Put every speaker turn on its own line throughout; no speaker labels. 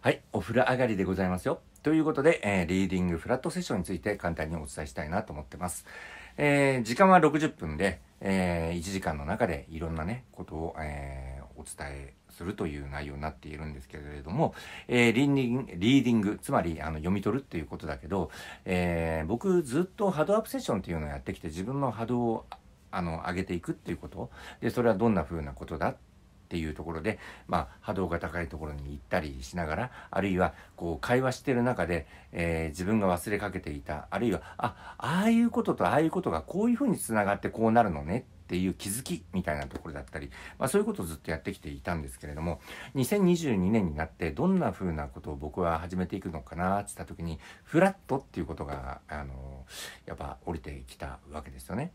はい、お風呂上がりでございますよ。ということで、えー、リーディングフラットセッションについて簡単にお伝えしたいなと思ってます。えー、時間は60分で、えー、1時間の中でいろんなね、ことを、えお伝えするという内容になっているんですけれども、えー、リーディング、リーディング、つまりあの読み取るっていうことだけど、え僕ずっと波動アップセッションっていうのをやってきて自分の波動をあの上げていくっていうことでそれはどんな風なことだっっていうところで、まあ、波動が高いところに行ったりしながらあるいはこう会話してる中で、えー、自分が忘れかけていたあるいはあああいうこととああいうことがこういうふうにつながってこうなるのねっていう気づきみたいなところだったり、まあ、そういうことをずっとやってきていたんですけれども2022年になってどんなふうなことを僕は始めていくのかなって言った時にフラットっていうことがあのやっぱ降りてきたわけですよね。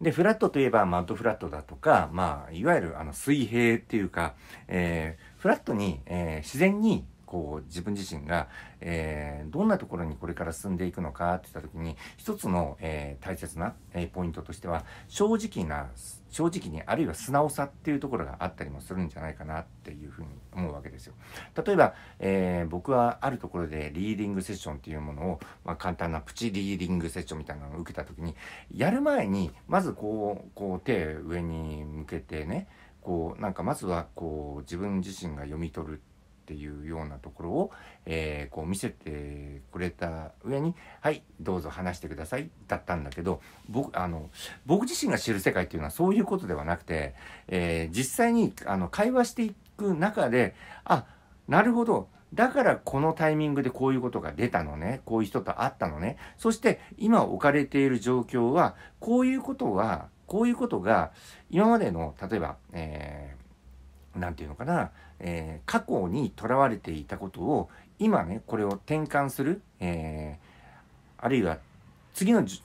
で、フラットといえばマッドフラットだとか、まあ、いわゆるあの水平っていうか、えー、フラットに、えー、自然にこう自分自身が、えー、どんなところにこれから進んでいくのかって言った時に一つの、えー、大切な、えー、ポイントとしては正直な正直にあるいは素直さっていうところがあったりもするんじゃないかなっていうふうに思うわけですよ。例えば、えー、僕はあるところでリーディングセッションっていうものを、まあ、簡単なプチリーディングセッションみたいなのを受けた時にやる前にまずこうこう手上に向けてねこうなんかまずはこう自分自身が読み取るってっていうようなところを、えー、こう見せてくれた上に「はいどうぞ話してください」だったんだけど僕あの僕自身が知る世界っていうのはそういうことではなくて、えー、実際にあの会話していく中であなるほどだからこのタイミングでこういうことが出たのね。こういう人と会ったのね。そして今置かれている状況は、こういうことは、こういうことが、今までの、例えば、えー、何て言うのかな、えー、過去にとらわれていたことを今ねこれを転換する、えー、あるいは次の次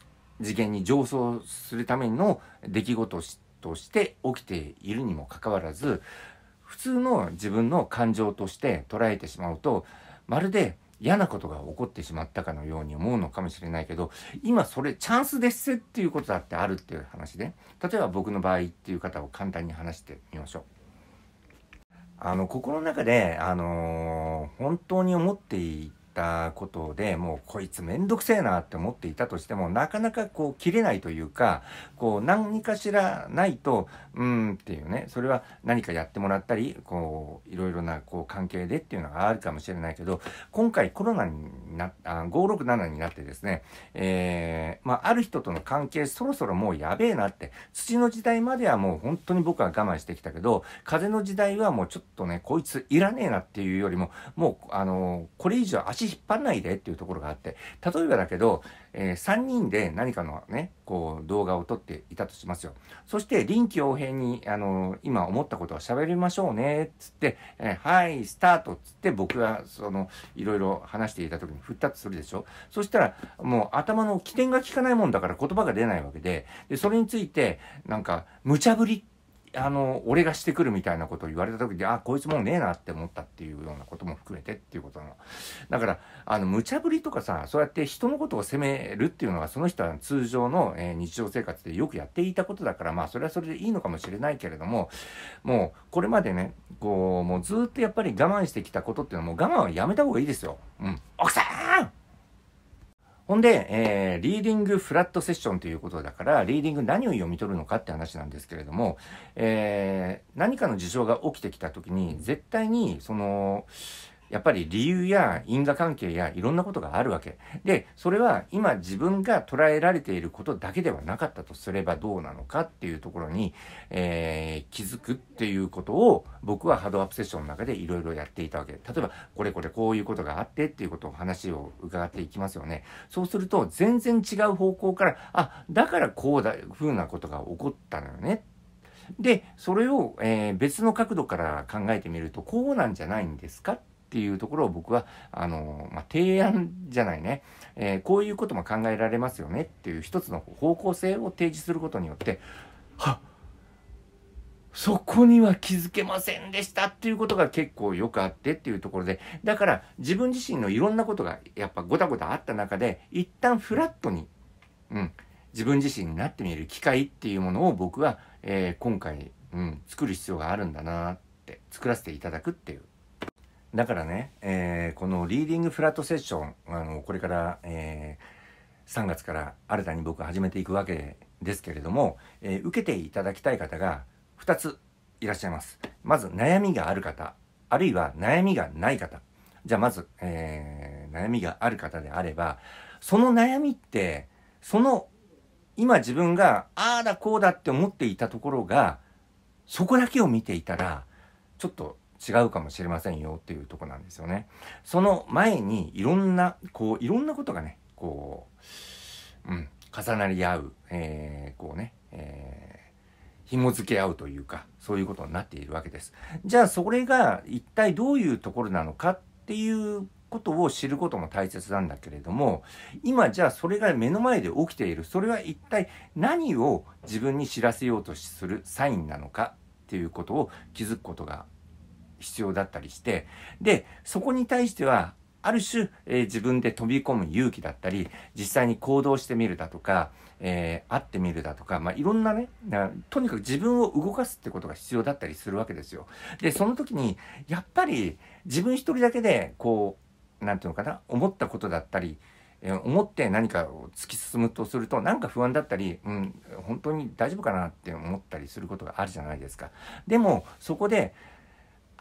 元に上層するための出来事として起きているにもかかわらず普通の自分の感情として捉えてしまうとまるで嫌なことが起こってしまったかのように思うのかもしれないけど今それチャンスですっていうことだってあるっていう話で例えば僕の場合っていう方を簡単に話してみましょう。あの心の中で、あのー、本当に思っていったことでもうこいつめんどくせえなって思っていたとしてもなかなかこう切れないというかこう何かしらないとうんっていうねそれは何かやってもらったりこういろいろなこう関係でっていうのがあるかもしれないけど今回コロナになあ567になってですね、えー、まあ、ある人との関係そろそろもうやべえなって土の時代まではもう本当に僕は我慢してきたけど風の時代はもうちょっとねこいついらねえなっていうよりももうあのー、これ以上足引っ張んないでっていうところがあって、例えばだけど、えー、3人で何かのね、こう動画を撮っていたとしますよ。そして臨機応変に、あのー、今思ったことを喋りましょうね、つって、えー、はい、スタートっつって僕がその、いろいろ話していた時に振ったとするでしょ。そしたら、もう頭の起点が効かないもんだから言葉が出ないわけで、でそれについて、なんか、無茶ぶりってあの俺がしてくるみたいなことを言われた時にあこいつもうねえなって思ったっていうようなことも含めてっていうことなのだからあの無茶ぶりとかさそうやって人のことを責めるっていうのは、その人は通常の、えー、日常生活でよくやっていたことだからまあそれはそれでいいのかもしれないけれどももうこれまでねこうもうずっとやっぱり我慢してきたことっていうのはもう我慢はやめた方がいいですよ。うん、奥さんほんで、えー、リーディングフラットセッションということだから、リーディング何を読み取るのかって話なんですけれども、えー、何かの事象が起きてきた時に、絶対に、その、やっぱり理由や因果関係やいろんなことがあるわけでそれは今自分が捉えられていることだけではなかったとすればどうなのかっていうところに、えー、気づくっていうことを僕はハードアップセッションの中でいろいろやっていたわけ例えばこれこれこういうことがあってっていうことを話を伺っていきますよねそうすると全然違う方向からあだからこうだふうなことが起こったのよねでそれを、えー、別の角度から考えてみるとこうなんじゃないんですかっっていうところを僕は、あの、まあ、提案じゃないね、えー、こういうことも考えられますよねっていう一つの方向性を提示することによって、はっそこには気づけませんでしたっていうことが結構よくあってっていうところで、だから自分自身のいろんなことがやっぱごたごたあった中で、一旦フラットに、うん、自分自身になってみる機会っていうものを僕は、えー、今回、うん、作る必要があるんだなって、作らせていただくっていうだからね、えー、このリーディングフラットセッション、あの、これから、えー、3月から新たに僕始めていくわけですけれども、えー、受けていただきたい方が2ついらっしゃいます。まず、悩みがある方、あるいは悩みがない方。じゃあまず、えー、悩みがある方であれば、その悩みって、その、今自分が、ああだこうだって思っていたところが、そこだけを見ていたら、ちょっと違うかもしれませんよっていうとこなんですよね。その前にいろんな、こう、いろんなことがね、こう、うん、重なり合う、えー、こうね、えー、紐付け合うというか、そういうことになっているわけです。じゃあそれが一体どういうところなのかっていうことを知ることも大切なんだけれども、今じゃあそれが目の前で起きている、それは一体何を自分に知らせようとするサインなのかっていうことを気づくことが必要だったりして、で、そこに対しては、ある種、えー、自分で飛び込む勇気だったり、実際に行動してみるだとか、えー、会ってみるだとか、まあ、いろんなねな、とにかく自分を動かすってことが必要だったりするわけですよ。で、その時に、やっぱり自分一人だけで、こう、なんていうのかな、思ったことだったり、えー、思って何かを突き進むとすると、なんか不安だったり、うん、本当に大丈夫かなって思ったりすることがあるじゃないですか。でも、そこで、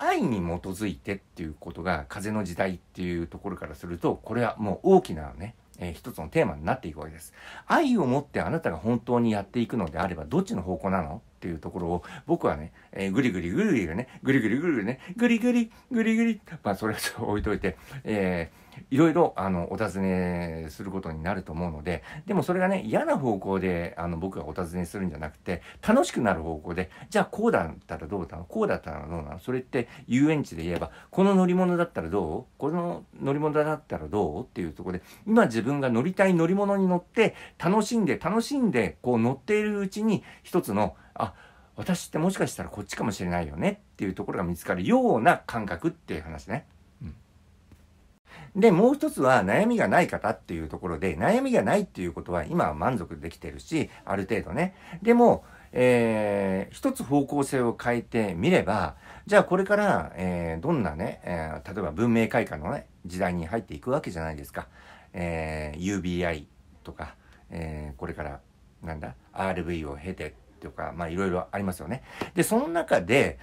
愛に基づいてっていうことが風の時代っていうところからするとこれはもう大きなね、えー、一つのテーマになっていくわけです。愛を持ってあなたが本当にやっていくのであればどっちの方向なのっていうところを僕はね、えー、ぐりぐりぐりぐりね、ぐりぐりぐりぐりね、ぐりぐりぐりぐり、まあそれはちょっと置いといて、えーいろいろあのお尋ねすることになると思うのででもそれがね嫌な方向であの僕がお尋ねするんじゃなくて楽しくなる方向でじゃあこうだったらどうだのこうだったらどうなのそれって遊園地で言えばこの乗り物だったらどうこの乗り物だったらどうっていうとこで今自分が乗りたい乗り物に乗って楽しんで楽しんでこう乗っているうちに一つのあ私ってもしかしたらこっちかもしれないよねっていうところが見つかるような感覚っていう話ね。で、もう一つは悩みがない方っていうところで、悩みがないっていうことは今は満足できてるし、ある程度ね。でも、えー、一つ方向性を変えてみれば、じゃあこれから、えー、どんなね、えー、例えば文明開化のね、時代に入っていくわけじゃないですか。えー、UBI とか、えー、これから、なんだ、RV を経てとか、まあいろいろありますよね。で、その中で、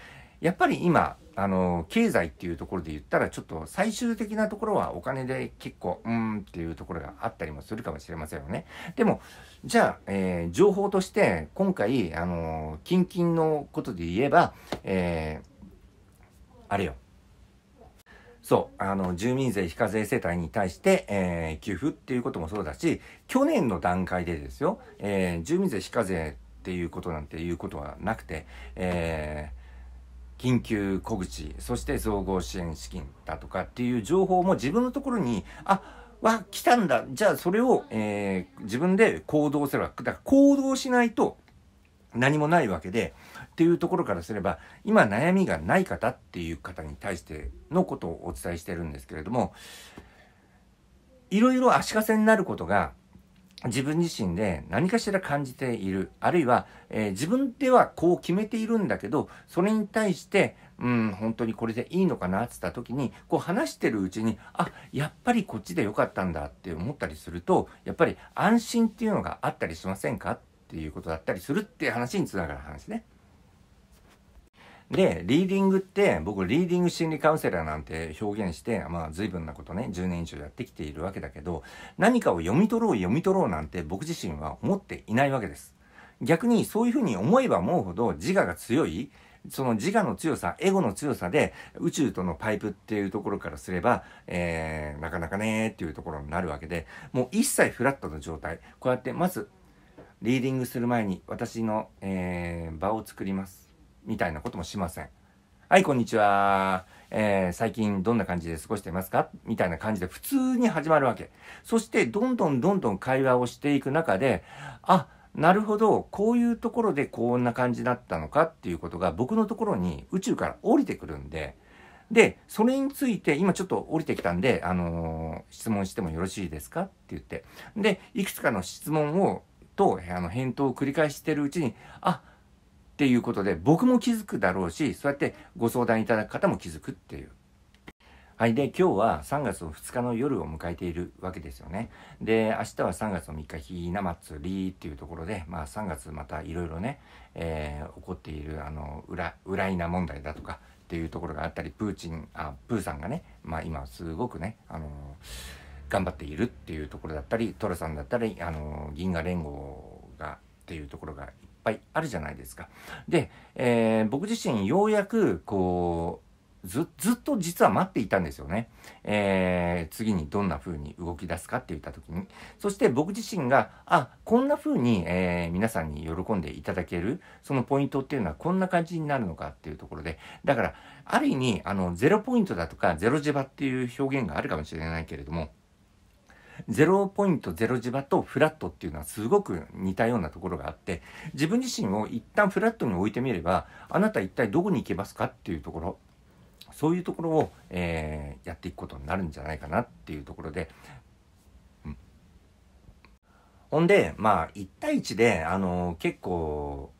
やっぱり今、あの、経済っていうところで言ったら、ちょっと最終的なところはお金で結構、うーんっていうところがあったりもするかもしれませんよね。でも、じゃあ、えー、情報として、今回、あの、近々のことで言えば、えー、あれよ。そう、あの、住民税非課税世帯に対して、えー、給付っていうこともそうだし、去年の段階でですよ、えー、住民税非課税っていうことなんていうことはなくて、えー、緊急小口、そして総合支援資金だとかっていう情報も自分のところに、あ、わ、来たんだ。じゃあそれを、えー、自分で行動すれば、だから行動しないと何もないわけで、っていうところからすれば、今悩みがない方っていう方に対してのことをお伝えしてるんですけれども、いろいろ足かせになることが自分自身で何かしら感じている。あるいは、えー、自分ではこう決めているんだけど、それに対して、うん、本当にこれでいいのかなって言った時に、こう話してるうちに、あ、やっぱりこっちで良かったんだって思ったりすると、やっぱり安心っていうのがあったりしませんかっていうことだったりするっていう話につながる話ね。で、リーディングって、僕、リーディング心理カウンセラーなんて表現して、まあ、随分なことね、10年以上やってきているわけだけど、何かを読み取ろう、読み取ろうなんて僕自身は思っていないわけです。逆に、そういうふうに思えば思うほど自我が強い、その自我の強さ、エゴの強さで、宇宙とのパイプっていうところからすれば、えー、なかなかねーっていうところになるわけで、もう一切フラットの状態。こうやって、まず、リーディングする前に、私の、えー、場を作ります。みたいなこともしません。はい、こんにちは。えー、最近どんな感じで過ごしていますかみたいな感じで普通に始まるわけ。そしてどんどんどんどん会話をしていく中で、あ、なるほど、こういうところでこんな感じだったのかっていうことが僕のところに宇宙から降りてくるんで、で、それについて、今ちょっと降りてきたんで、あのー、質問してもよろしいですかって言って。で、いくつかの質問を、と、あの、返答を繰り返してるうちに、あ、っっていうことで、僕も気づくだろうし、そうやってご相談いただく方も気づくっていう。はい。で、今日は3月の2日の夜を迎えているわけですよね。で、明日は3月の3日、ひな祭りっていうところで、まあ3月またいろいろね、えー、起こっている、あの、裏、裏問題だとかっていうところがあったり、プーチン、あ、プーさんがね、まあ今すごくね、あの頑張っているっていうところだったり、トラさんだったり、あの銀河連合がっていうところがぱいあるじゃないですか。で、えー、僕自身ようやくこうずっと実は待っていたんですよね。えー、次にどんな風に動き出すかって言った時に。そして僕自身が、あ、こんな風に、えー、皆さんに喜んでいただける、そのポイントっていうのはこんな感じになるのかっていうところで、だから、ある意味、あの、ゼロポイントだとか、ゼロ磁場っていう表現があるかもしれないけれども、0ポイント0磁場とフラットっていうのはすごく似たようなところがあって自分自身を一旦フラットに置いてみればあなた一体どこに行けますかっていうところそういうところを、えー、やっていくことになるんじゃないかなっていうところで、うん、ほんでまあ1対1であのー、結構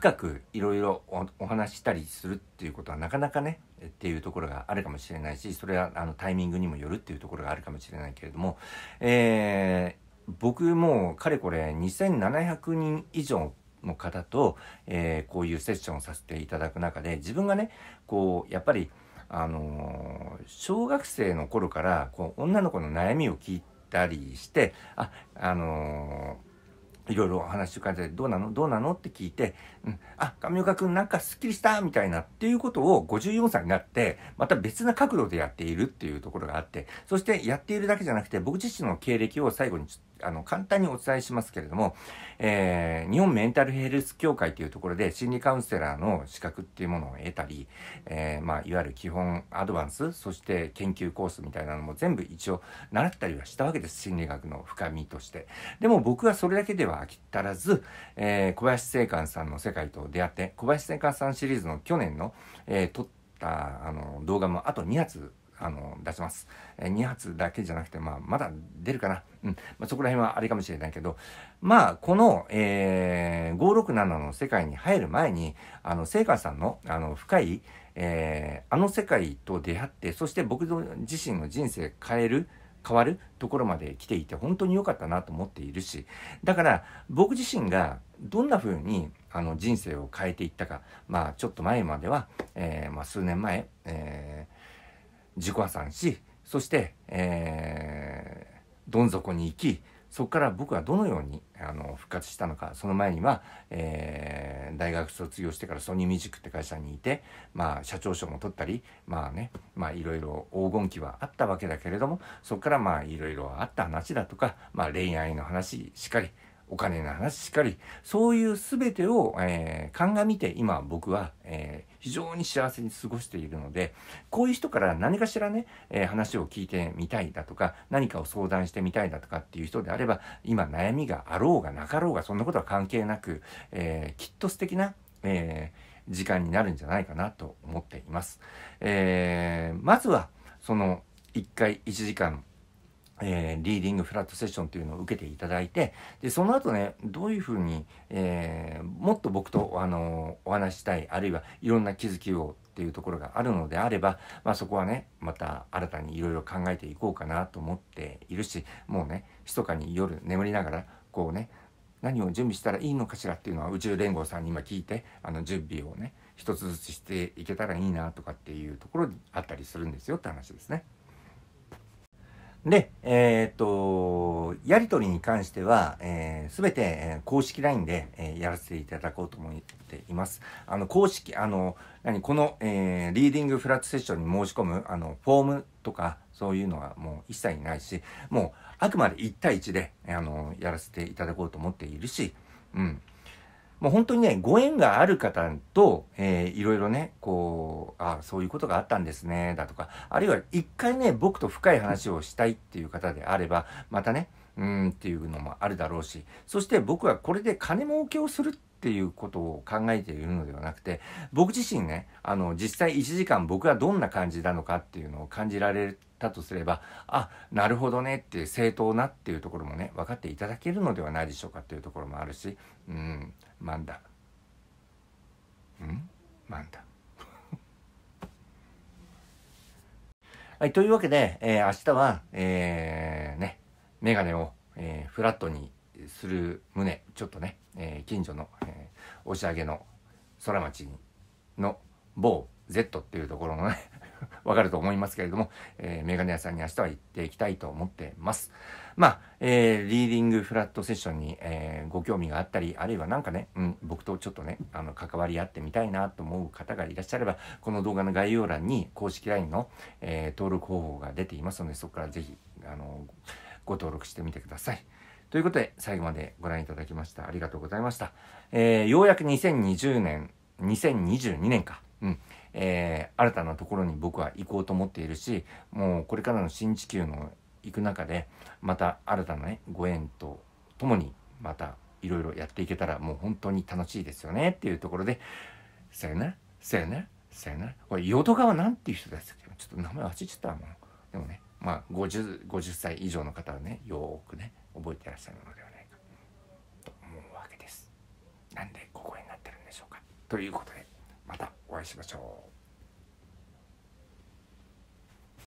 深くいろいろお話したりするっていうことはなかなかねっていうところがあるかもしれないしそれはあのタイミングにもよるっていうところがあるかもしれないけれども、えー、僕もかれこれ2700人以上の方と、えー、こういうセッションをさせていただく中で自分がねこうやっぱり、あのー、小学生の頃からこう女の子の悩みを聞いたりしてああのーいろいろ話を書いて、どうなのどうなのって聞いて、うん、あ、上岡くんなんかスッキリしたみたいなっていうことを54歳になって、また別な角度でやっているっていうところがあって、そしてやっているだけじゃなくて、僕自身の経歴を最後にちょっとあの、簡単にお伝えしますけれども、えー、日本メンタルヘルス協会というところで心理カウンセラーの資格っていうものを得たり、えー、まあ、いわゆる基本アドバンス、そして研究コースみたいなのも全部一応習ったりはしたわけです。心理学の深みとして。でも僕はそれだけでは飽き足らず、えー、小林正観さんの世界と出会って、小林正観さんシリーズの去年の、えー、撮ったあの動画もあと2発あの出します、えー、2発だけじゃなくて、まあ、まだ出るかな、うんまあ、そこら辺はあれかもしれないけどまあこの、えー、567の世界に入る前にあの聖火さんのあの深い、えー、あの世界と出会ってそして僕自身の人生変える変わるところまで来ていて本当に良かったなと思っているしだから僕自身がどんな風にあに人生を変えていったかまあちょっと前までは、えーまあ、数年前、えー自己破産しそして、えー、どん底に行きそこから僕はどのようにあの復活したのかその前には、えー、大学卒業してからソニーミュージックって会社にいて、まあ、社長賞も取ったりまあねまあいろいろ黄金期はあったわけだけれどもそこからまあいろいろあった話だとか、まあ、恋愛の話しっかりお金の話しっかり、そういう全てを、えー、鑑みて今僕は、えー、非常に幸せに過ごしているので、こういう人から何かしらね、えー、話を聞いてみたいだとか、何かを相談してみたいだとかっていう人であれば、今悩みがあろうがなかろうが、そんなことは関係なく、えきっと素敵な、え時間になるんじゃないかなと思っています。えまずは、その1回1時間えー、リーディングフラットセッションというのを受けていただいてでその後ねどういうふうに、えー、もっと僕と、あのー、お話したいあるいはいろんな気づきをっていうところがあるのであれば、まあ、そこはねまた新たにいろいろ考えていこうかなと思っているしもうね密かに夜眠りながらこうね何を準備したらいいのかしらっていうのは宇宙連合さんに今聞いてあの準備をね一つずつしていけたらいいなとかっていうところにあったりするんですよって話ですね。で、えー、っと、やり取りに関しては、えー、すべて公式 LINE で、えー、やらせていただこうと思っています。あの、公式、あの、何、この、えー、リーディングフラットセッションに申し込む、あの、フォームとか、そういうのはもう一切ないし、もう、あくまで1対1で、あの、やらせていただこうと思っているし、うん。もう本当にね、ご縁がある方と、えー、いろいろね、こう、あそういうことがあったんですね、だとか、あるいは一回ね、僕と深い話をしたいっていう方であれば、またね、うんっていうのもあるだろうし、そして僕はこれで金儲けをするっていうことを考えているのではなくて、僕自身ね、あの、実際1時間僕はどんな感じなのかっていうのを感じられたとすれば、あ、なるほどねって正当なっていうところもね、分かっていただけるのではないでしょうかっていうところもあるし、うん。漫談うんンダはいというわけで、えー、明日はえー、ね眼鏡を、えー、フラットにする旨ちょっとね、えー、近所の、えー、押上の空町の某 Z っていうところのね わかると思いますけれども、えー、メガネ屋さんに明日は行っていきたいと思ってます。まあ、えー、リーディングフラットセッションに、えー、ご興味があったり、あるいは何かね、うん、僕とちょっとね、あの、関わり合ってみたいなと思う方がいらっしゃれば、この動画の概要欄に公式 LINE の、えー、登録方法が出ていますので、そこからぜひ、あの、ご登録してみてください。ということで、最後までご覧いただきました。ありがとうございました。えー、ようやく2020年、2022年か。えー、新たなところに僕は行こうと思っているしもうこれからの新地球の行く中でまた新たなねご縁とともにまたいろいろやっていけたらもう本当に楽しいですよねっていうところで「さよならさよならさよなら」これ淀川なんていう人ですけどちょっと名前忘れちゃったもんでもねまあ 50, 50歳以上の方はねよくね覚えてらっしゃるのではないかと思うわけです。なんでここになってるんでしょうかということでまた。お会いしましょう。